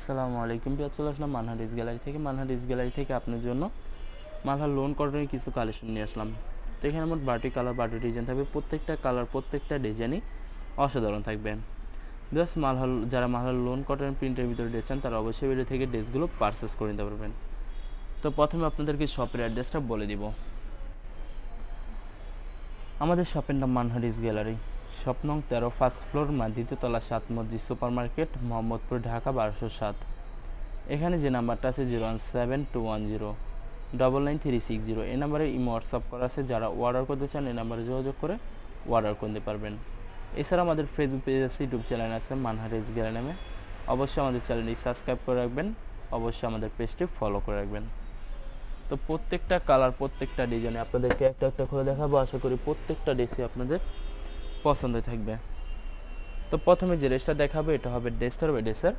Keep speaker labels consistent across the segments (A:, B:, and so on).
A: আসসালামু আলাইকুম প্রিয় চলে আসলাম মানহা গ্যালারি থেকে মানহা গ্যালারি থেকে আপনার জন্য মালহার লোন কটনের কিছু কালেকশন নিয়ে আসলাম তো এখানে মোট বারোটি কালার বারোটি ডিজাইন থাকবে প্রত্যেকটা কালার প্রত্যেকটা ডিজাইনই অসাধারণ থাকবে জাস্ট মালহার যারা মালহার লোন কটন প্রিন্টের ভিতরে ড্রেস চান তারা অবশ্যই ভিডিও থেকে ড্রেসগুলো পারচেস করে নিতে পারবেন তো প্রথমে আপনাদেরকে শপের অ্যাড্রেসটা বলে দিব আমাদের শপের নাম মানহারিস গ্যালারি স্বপ্নং তেরো ফার্স্ট ফ্লোর মা দ্বিতীয়তলা সাত মসজিদ সুপার মার্কেট মোহাম্মদপুর ঢাকা বারোশো সাত এখানে যে নাম্বারটা আছে zero one seven two one zero double nine three six zero এই নাম্বারে ইমো হোয়াটসঅ্যাপ করা আছে যারা অর্ডার করতে চান এই নাম্বারে যোগাযোগ করে অর্ডার করতে পারবেন এছাড়া আমাদের ফেসবুক পেজ আছে ইউটিউব চ্যানেল আছে মানহারেজ গ্যালা নামে অবশ্যই আমাদের চ্যানেলটি সাবস্ক্রাইব করে রাখবেন অবশ্যই আমাদের পেজটি ফলো করে রাখবেন তো প্রত্যেকটা কালার প্রত্যেকটা ডিজাইনে আপনাদেরকে একটা একটা করে দেখাবো আশা করি প্রত্যেকটা ডিসি আপনাদের পছন্দ থাকবে তো প্রথমে যে ড্রেসটা দেখাবো এটা হবে ড্রেসটার ওই ড্রেসের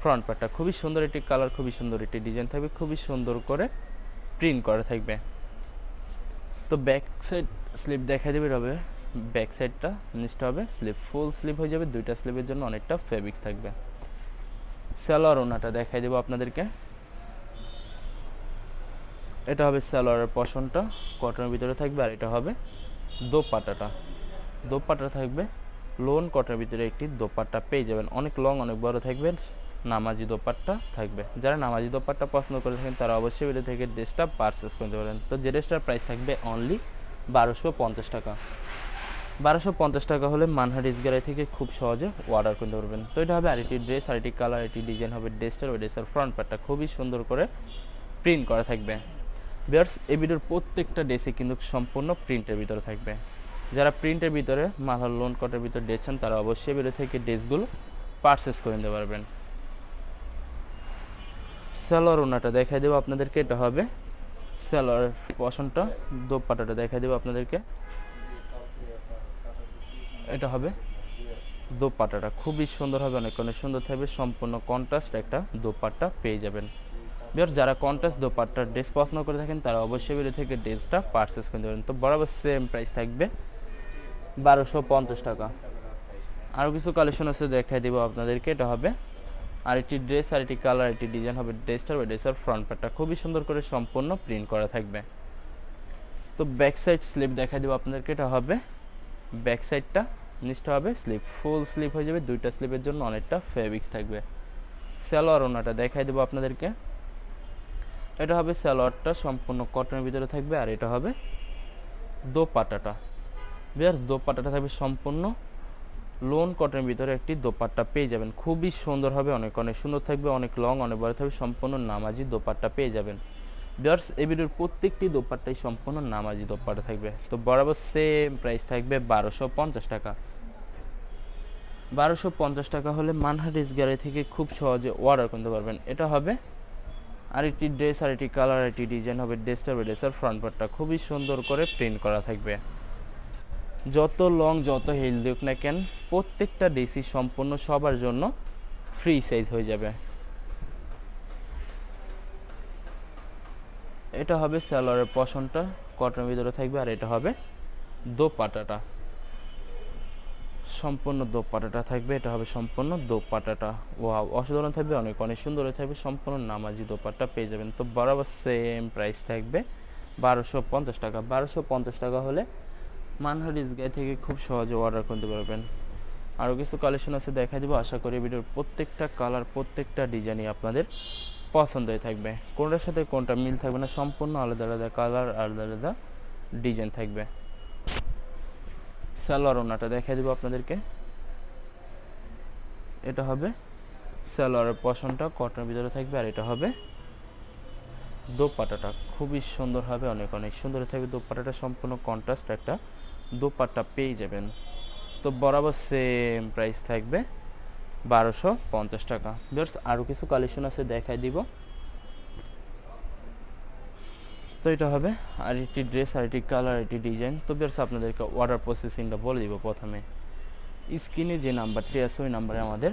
A: ফ্রন্ট পার্টটা খুবই সুন্দর একটি কালার খুবই সুন্দর একটি ডিজাইন থাকবে খুবই সুন্দর করে প্রিন্ট করা থাকবে তো ব্যাক সাইড স্লিপ দেখা দেবে হবে ব্যাক সাইডটা নিচটা হবে স্লিপ ফুল স্লিপ হয়ে যাবে দুইটা স্লিপের জন্য অনেকটা ফেব্রিক্স থাকবে স্যালোয়ার ওনাটা দেখাই দেবো আপনাদেরকে এটা হবে স্যালোয়ারের পশনটা কটনের ভিতরে থাকবে আর এটা হবে দোপাটাটা দোপাটা থাকবে লোন কটার ভিতরে একটি দোপাট্টা পেয়ে যাবেন অনেক লং অনেক বড় থাকবে নামাজি দোপাট্টা থাকবে যারা নামাজি দোপাট্টা পছন্দ করে থাকেন তারা অবশ্যই ভিডিও থেকে ড্রেসটা পারচেস করতে পারেন তো যে ড্রেসটার প্রাইস থাকবে অনলি বারোশো পঞ্চাশ টাকা বারোশো পঞ্চাশ টাকা হলে মানহা গ্যালারি থেকে খুব সহজে অর্ডার করতে পারবেন তো এটা হবে আরেকটি ড্রেস আরেকটি কালার একটি ডিজাইন হবে ড্রেসটার ওই ড্রেসের ফ্রন্ট পার্টটা খুবই সুন্দর করে প্রিন্ট করা থাকবে বিয়ার্স এ ভিডিওর প্রত্যেকটা ড্রেসে কিন্তু সম্পূর্ণ প্রিন্টের ভিতরে থাকবে যারা প্রিন্টের ভিতরে মাথার লোন কটের ভিতরে ড্রেস তারা অবশ্যই বেরো থেকে ড্রেসগুলো পারচেস করে নিতে পারবেন স্যালোয়ার ওনাটা দেখাই দেবো আপনাদেরকে এটা হবে স্যালোয়ার পশনটা দোপাটাটা দেখাই দেবো আপনাদেরকে এটা হবে দোপাটাটা খুবই সুন্দর হবে অনেক অনেক সুন্দর থাকবে সম্পূর্ণ কন্ট্রাস্ট একটা দোপাটটা পেয়ে যাবেন বিয়ার যারা কন্ট্রাস্ট দোপাটটা ড্রেস পছন্দ করে থাকেন তারা অবশ্যই বেরিয়ে থেকে ড্রেসটা পারচেস করতে পারেন তো বরাবর সেম প্রাইস থাকবে বারোশো পঞ্চাশ টাকা আরও কিছু কালেকশন আছে দেখাই দেবো আপনাদেরকে এটা হবে আর একটি ড্রেস আর একটি কালার একটি ডিজাইন হবে ড্রেসটা বা ড্রেসের ফ্রন্ট পার্টটা খুবই সুন্দর করে সম্পূর্ণ প্রিন্ট করা থাকবে তো ব্যাক সাইড স্লিপ দেখাই দেবো আপনাদেরকে এটা হবে ব্যাক সাইডটা নিচটা হবে স্লিপ ফুল স্লিপ হয়ে যাবে দুইটা স্লিপের জন্য অনেকটা ফেব্রিক্স থাকবে স্যালোয়ার ওনাটা দেখাই দেবো আপনাদেরকে এটা হবে স্যালোয়ারটা সম্পূর্ণ কটনের ভিতরে থাকবে আর এটা হবে দোপাটাটা বিয়ার্স দোপাট্টাটা থাকবে সম্পূর্ণ লোন কটনের ভিতরে একটি দোপাট্টা পেয়ে যাবেন খুবই সুন্দর হবে অনেক অনেক সুন্দর থাকবে অনেক লং অনেক বড় থাকবে সম্পূর্ণ নামাজি দোপাট্টা পেয়ে যাবেন বিয়ার্স এ ভিডিওর প্রত্যেকটি দোপাট্টাই সম্পূর্ণ নামাজি দোপাট্টা থাকবে তো বরাবর সেম প্রাইস থাকবে বারোশো পঞ্চাশ টাকা বারোশো পঞ্চাশ টাকা হলে মানহাটিস গ্যালারি থেকে খুব সহজে অর্ডার করতে পারবেন এটা হবে আরেকটি ড্রেস আরেকটি কালার আরেকটি ডিজাইন হবে ড্রেসটার ড্রেসের ফ্রন্ট পার্টটা খুবই সুন্দর করে প্রিন্ট করা থাকবে যত লং যত হেলদি হোক না কেন প্রত্যেকটা ডিসি সম্পূর্ণ সবার জন্য ফ্রি সাইজ হয়ে যাবে এটা হবে স্যালোয়ারের পশনটা কটনের ভিতরে থাকবে আর এটা হবে দোপাটাটা সম্পূর্ণ দোপাটাটা থাকবে এটা হবে সম্পূর্ণ দোপাটাটা ও অসাধারণ থাকবে অনেক অনেক সুন্দর থাকবে সম্পূর্ণ নামাজি দোপাটা পেয়ে যাবেন তো বরাবর সেম প্রাইস থাকবে বারোশো পঞ্চাশ টাকা বারোশো পঞ্চাশ টাকা হলে মানহারিজ গাই থেকে খুব সহজে অর্ডার করতে পারবেন আরও কিছু কালেকশন আছে দেখা দেবো আশা করি ভিডিওর প্রত্যেকটা কালার প্রত্যেকটা ডিজাইনই আপনাদের পছন্দ হয়ে থাকবে কোনটার সাথে কোনটা মিল থাকবে না সম্পূর্ণ আলাদা আলাদা কালার আলাদা আলাদা ডিজাইন থাকবে সালোয়ার ওনাটা দেখা দেবো আপনাদেরকে এটা হবে সালোয়ারের পশনটা কটনের ভিতরে থাকবে আর এটা হবে দোপাটাটা খুবই সুন্দর হবে অনেক অনেক সুন্দর থাকবে দোপাটাটা সম্পূর্ণ কন্ট্রাস্ট একটা দোপাট্টা পেয়ে যাবেন তো বরাবর সেম প্রাইস থাকবে বারোশো পঞ্চাশ টাকা বিয়ার্স আরও কিছু কালেকশন আছে দেখাই দিব তো এটা হবে আর একটি ড্রেস আর একটি কালার একটি ডিজাইন তো বিয়ার্স আপনাদেরকে অর্ডার প্রসেসিংটা বলে দিব প্রথমে স্ক্রিনে যে নাম্বারটি আছে ওই নাম্বারে আমাদের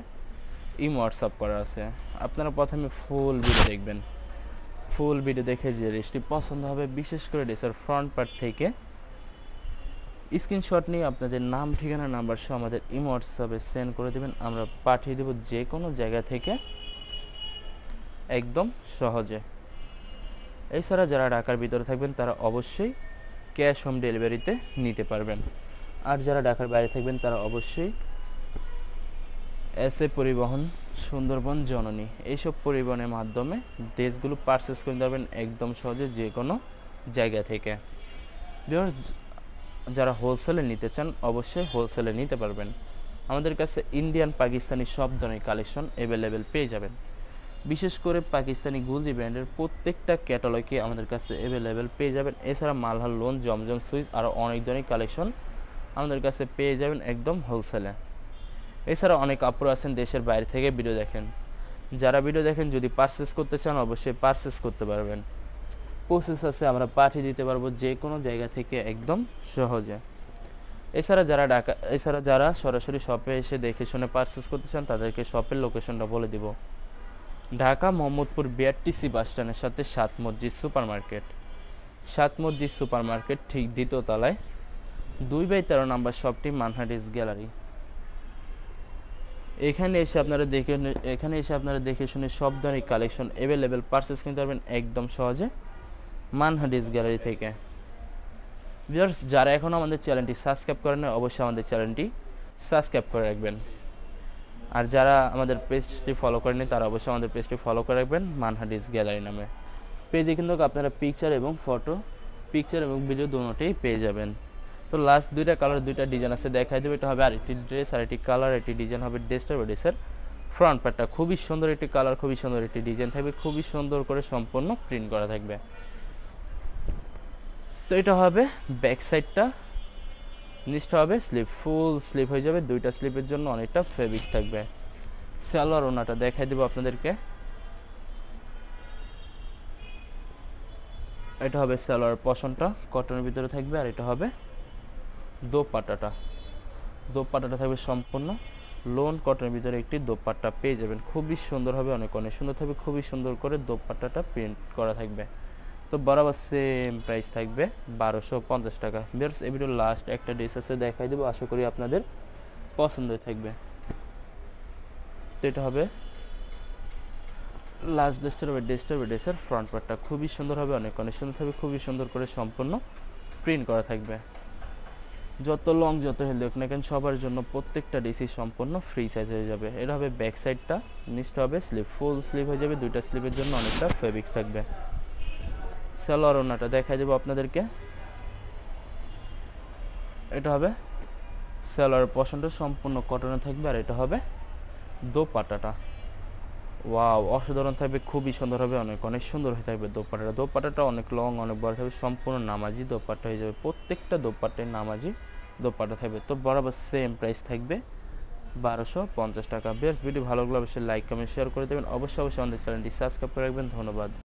A: ইম হোয়াটসঅ্যাপ করা আছে আপনারা প্রথমে ফুল ভিডিও দেখবেন ফুল ভিডিও দেখে যে ড্রেসটি পছন্দ হবে বিশেষ করে ড্রেসের ফ্রন্ট পার্ট থেকে স্ক্রিনশট নিয়ে আপনাদের নাম ঠিকানা নাম্বার সহ আমাদের ইমো হোয়াটসঅ্যাপে সেন্ড করে দেবেন আমরা পাঠিয়ে দেব যে কোনো জায়গা থেকে একদম সহজে এছাড়া যারা ঢাকার ভিতরে থাকবেন তারা অবশ্যই ক্যাশ হোম ডেলিভারিতে নিতে পারবেন আর যারা ঢাকার বাইরে থাকবেন তারা অবশ্যই এসএ পরিবহন সুন্দরবন জননী এইসব পরিবহনের মাধ্যমে ড্রেসগুলো পারচেস করে পারবেন একদম সহজে যে কোনো জায়গা থেকে যারা হোলসেলে নিতে চান অবশ্যই হোলসেলে নিতে পারবেন আমাদের কাছে ইন্ডিয়ান পাকিস্তানি সব ধরনের কালেকশন অ্যাভেলেবেল পেয়ে যাবেন বিশেষ করে পাকিস্তানি গুলজি ব্র্যান্ডের প্রত্যেকটা ক্যাটালগে আমাদের কাছে অ্যাভেলেবেল পেয়ে যাবেন এছাড়া মালহার লোন জমজম সুইচ আরও অনেক ধরনের কালেকশন আমাদের কাছে পেয়ে যাবেন একদম হোলসেলে এছাড়া অনেক আপুর আছেন দেশের বাইরে থেকে ভিডিও দেখেন যারা ভিডিও দেখেন যদি পারচেস করতে চান অবশ্যই পারচেস করতে পারবেন প্রসেস আছে আমরা পাঠিয়ে দিতে পারবো যে কোনো জায়গা থেকে একদম সহজে এছাড়া যারা ঢাকা এছাড়া যারা সরাসরি শপে এসে দেখে শুনে পারচেস করতে চান তাদেরকে শপের লোকেশনটা বলে দিব ঢাকা মোহাম্মদপুর বিআরটিসি বাস স্ট্যান্ডের সাথে সাত মসজিদ সুপার মার্কেট সাত মসজিদ সুপার মার্কেট ঠিক দ্বিতীয় তলায় দুই বাই তেরো নাম্বার শপটি মানহাটিস গ্যালারি এখানে এসে আপনারা দেখে এখানে এসে আপনারা দেখে শুনে সব ধরনের কালেকশন অ্যাভেলেবেল পারচেস কিনতে পারবেন একদম সহজে মানহাডিস গ্যালারি থেকে ভিউয়ার্স যারা এখনও আমাদের চ্যানেলটি সাবস্ক্রাইব করেন অবশ্যই আমাদের চ্যানেলটি সাবস্ক্রাইব করে রাখবেন আর যারা আমাদের পেজটি ফলো করেনি তারা অবশ্যই আমাদের পেজটি ফলো করে রাখবেন মানহাডিস গ্যালারি নামে পেজে কিন্তু আপনারা পিকচার এবং ফটো পিকচার এবং ভিডিও দুটোই পেয়ে যাবেন তো লাস্ট দুইটা কালার দুইটা ডিজাইন আছে দেখাই দেবে এটা হবে আর একটি ড্রেস আর একটি কালার একটি ডিজাইন হবে ড্রেসটা বা ড্রেসের ফ্রন্ট পার্টটা খুবই সুন্দর একটি কালার খুবই সুন্দর একটি ডিজাইন থাকবে খুবই সুন্দর করে সম্পূর্ণ প্রিন্ট করা থাকবে তো এটা হবে ব্যাক সাইডটা নিচটা হবে স্লিপ ফুল স্লিপ হয়ে যাবে দুইটা স্লিপের জন্য অনেকটা ফেব্রিক থাকবে সালোয়ার ওনাটা দেখাই দেবো আপনাদেরকে এটা হবে সালোয়ার পশনটা কটনের ভিতরে থাকবে আর এটা হবে দোপাটাটা দোপাটাটা থাকবে সম্পূর্ণ লোন কটনের ভিতরে একটি দোপাট্টা পেয়ে যাবেন খুবই সুন্দর হবে অনেক অনেক সুন্দর থাকবে খুবই সুন্দর করে দোপাট্টাটা প্রিন্ট করা থাকবে তো বরাবর সেম প্রাইস থাকবে বারোশো পঞ্চাশ টাকা বিয়ার্স এই ভিডিও লাস্ট একটা ড্রেস আছে দেখাই দেবো আশা করি আপনাদের পছন্দ থাকবে তো এটা হবে লাস্ট ড্রেসটা হবে হবে ড্রেসের ফ্রন্ট পার্টটা খুবই সুন্দর হবে অনেক অনেক সুন্দর থাকবে খুবই সুন্দর করে সম্পূর্ণ প্রিন্ট করা থাকবে যত লং যত হেলদি হোক না কেন সবার জন্য প্রত্যেকটা ডিসি সম্পূর্ণ ফ্রি সাইজ হয়ে যাবে এটা হবে ব্যাক সাইডটা নিচটা হবে স্লিপ ফুল স্লিপ হয়ে যাবে দুইটা স্লিপের জন্য অনেকটা ফেব্রিক্স থাকবে সালোয়ার ওনাটা দেখাই যাবো আপনাদেরকে এটা হবে সালোয়ার পশনটা সম্পূর্ণ কটনে থাকবে আর এটা হবে দোপাটাটা ওয়াও অসাধারণ থাকবে খুবই সুন্দর হবে অনেক অনেক সুন্দর হয়ে থাকবে দোপাটাটা দোপাটাটা অনেক লং অনেক বড় থাকবে সম্পূর্ণ নামাজি দোপাটা হয়ে যাবে প্রত্যেকটা দোপাট্টায় নামাজি দোপাটা থাকবে তো বরাবর সেম প্রাইস থাকবে বারোশো পঞ্চাশ টাকা বেশ ভিডিও ভালো লাগলে অবশ্যই লাইক কমেন্ট শেয়ার করে দেবেন অবশ্যই অবশ্যই আমাদের চ্যানেলটি সাবস্ক্রাইব করে রাখবেন ধন্যবাদ